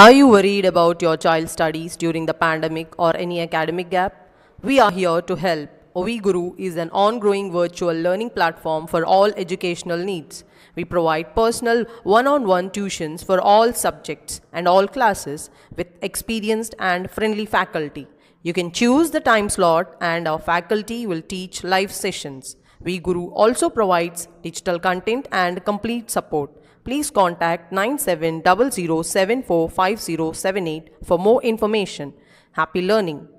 Are you worried about your child's studies during the pandemic or any academic gap? We are here to help. OviGuru is an ongoing virtual learning platform for all educational needs. We provide personal one-on-one tuitions for all subjects and all classes with experienced and friendly faculty. You can choose the time slot and our faculty will teach live sessions. Guru also provides digital content and complete support please contact 9700745078 for more information. Happy learning!